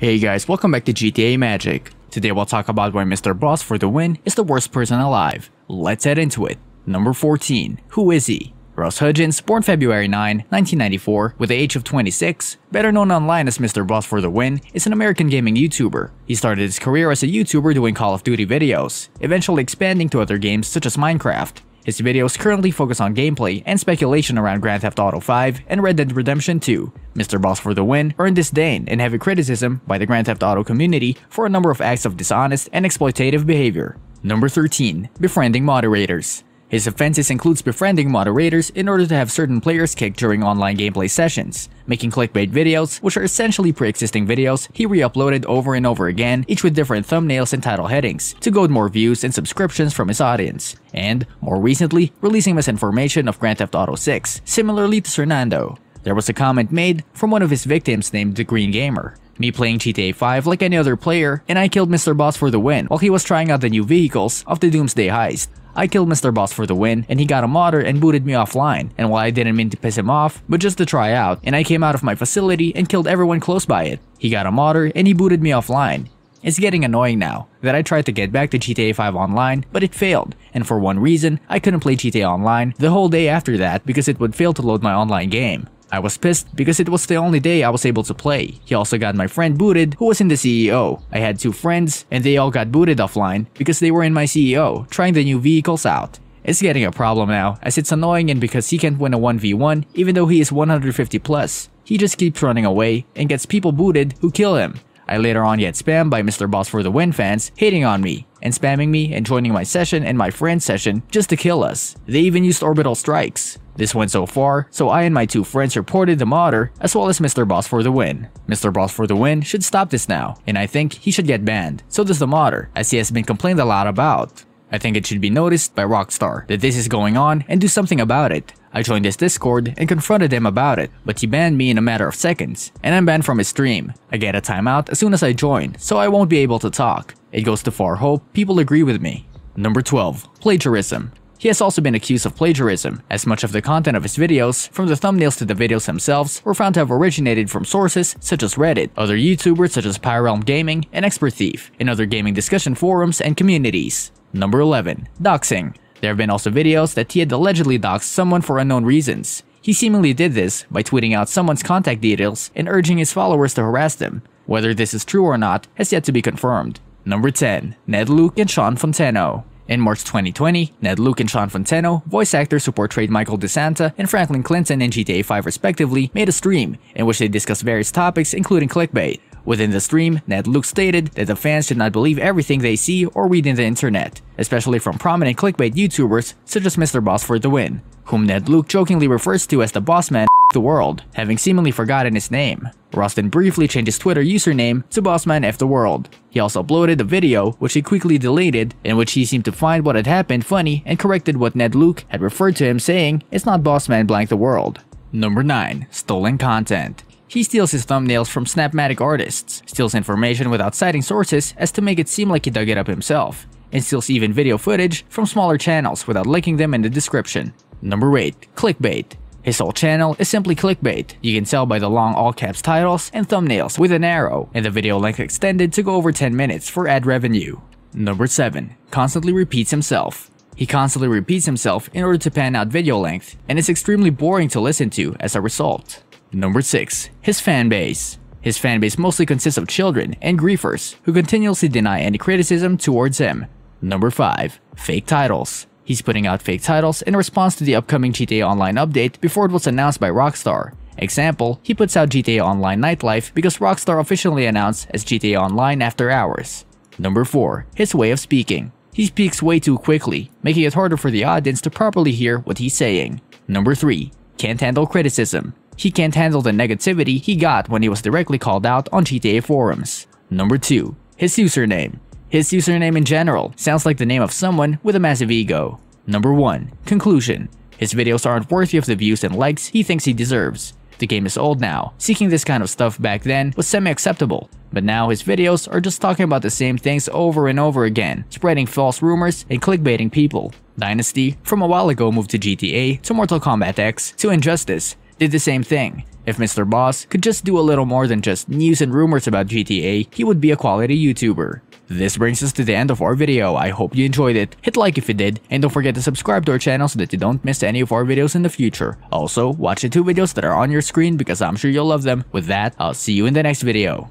Hey guys, welcome back to GTA Magic. Today we'll talk about why Mr. Boss for the win is the worst person alive. Let's head into it. Number 14. Who is he? Ross Hudgens, born February 9, 1994, with the age of 26, better known online as Mr. Boss for the Win, is an American gaming YouTuber. He started his career as a YouTuber doing Call of Duty videos, eventually expanding to other games such as Minecraft. His videos currently focus on gameplay and speculation around Grand Theft Auto 5 and Red Dead Redemption 2. Mr. Boss for the Win earned disdain and heavy criticism by the Grand Theft Auto community for a number of acts of dishonest and exploitative behavior. Number 13. Befriending Moderators his offenses includes befriending moderators in order to have certain players kicked during online gameplay sessions, making clickbait videos, which are essentially pre-existing videos he re-uploaded over and over again, each with different thumbnails and title headings, to goad more views and subscriptions from his audience, and, more recently, releasing misinformation of Grand Theft Auto 6, similarly to Fernando. There was a comment made from one of his victims named The Green Gamer, me playing GTA 5 like any other player, and I killed Mr. Boss for the win while he was trying out the new vehicles of the Doomsday Heist. I killed Mr. Boss for the win, and he got a modder and booted me offline, and while I didn't mean to piss him off, but just to try out, and I came out of my facility and killed everyone close by it. He got a modder and he booted me offline. It's getting annoying now that I tried to get back to GTA 5 Online, but it failed, and for one reason, I couldn't play GTA Online the whole day after that because it would fail to load my online game. I was pissed because it was the only day I was able to play. He also got my friend booted, who was in the CEO. I had two friends, and they all got booted offline because they were in my CEO, trying the new vehicles out. It's getting a problem now, as it's annoying and because he can't win a 1v1 even though he is 150 plus. He just keeps running away and gets people booted who kill him. I later on get spammed by Mr. Boss for the Win fans hating on me and spamming me and joining my session and my friend's session just to kill us. They even used orbital strikes. This went so far, so I and my two friends reported the modder as well as Mr. Boss for the win. Mr. Boss for the win should stop this now, and I think he should get banned, so does the modder, as he has been complained a lot about. I think it should be noticed by Rockstar that this is going on and do something about it. I joined his Discord and confronted him about it, but he banned me in a matter of seconds, and I'm banned from his stream. I get a timeout as soon as I join, so I won't be able to talk. It goes to far hope people agree with me. Number 12. Plagiarism he has also been accused of plagiarism, as much of the content of his videos, from the thumbnails to the videos themselves, were found to have originated from sources such as Reddit, other YouTubers such as Pyrealm Gaming and Expert Thief, and other gaming discussion forums and communities. Number 11. Doxing There have been also videos that he had allegedly doxed someone for unknown reasons. He seemingly did this by tweeting out someone's contact details and urging his followers to harass them. Whether this is true or not has yet to be confirmed. Number 10. Ned Luke and Sean Fontano in March 2020, Ned Luke and Sean Fonteno, voice actors who portrayed Michael DeSanta and Franklin Clinton in GTA 5 respectively, made a stream in which they discussed various topics including clickbait. Within the stream, Ned Luke stated that the fans should not believe everything they see or read in the internet, especially from prominent clickbait YouTubers such as Mr. Boss for the Win, whom Ned Luke jokingly refers to as the Bossman the world, having seemingly forgotten his name. Rustin briefly changed his Twitter username to Bossman F the World. He also uploaded a video, which he quickly deleted, in which he seemed to find what had happened funny and corrected what Ned Luke had referred to him saying, it's not Bossman blank the world. Number 9. Stolen Content he steals his thumbnails from Snapmatic artists, steals information without citing sources as to make it seem like he dug it up himself, and steals even video footage from smaller channels without linking them in the description. Number 8. Clickbait his whole channel is simply clickbait, you can tell by the long all caps titles and thumbnails with an arrow, and the video length extended to go over 10 minutes for ad revenue. Number 7. Constantly repeats himself. He constantly repeats himself in order to pan out video length, and is extremely boring to listen to as a result. Number 6. His fan base. His fanbase mostly consists of children and griefers who continuously deny any criticism towards him. Number 5. Fake titles. He's putting out fake titles in response to the upcoming GTA Online update before it was announced by Rockstar. Example, he puts out GTA Online Nightlife because Rockstar officially announced as GTA Online After Hours. Number 4. His way of speaking. He speaks way too quickly, making it harder for the audience to properly hear what he's saying. Number 3. Can't handle criticism. He can't handle the negativity he got when he was directly called out on GTA forums. Number 2. His username. His username in general sounds like the name of someone with a massive ego. Number 1. Conclusion His videos aren't worthy of the views and likes he thinks he deserves. The game is old now, seeking this kind of stuff back then was semi-acceptable, but now his videos are just talking about the same things over and over again, spreading false rumors and clickbaiting people. Dynasty, from a while ago moved to GTA, to Mortal Kombat X, to Injustice, did the same thing. If Mr. Boss could just do a little more than just news and rumors about GTA, he would be a quality YouTuber. This brings us to the end of our video, I hope you enjoyed it, hit like if you did, and don't forget to subscribe to our channel so that you don't miss any of our videos in the future. Also, watch the two videos that are on your screen because I'm sure you'll love them. With that, I'll see you in the next video.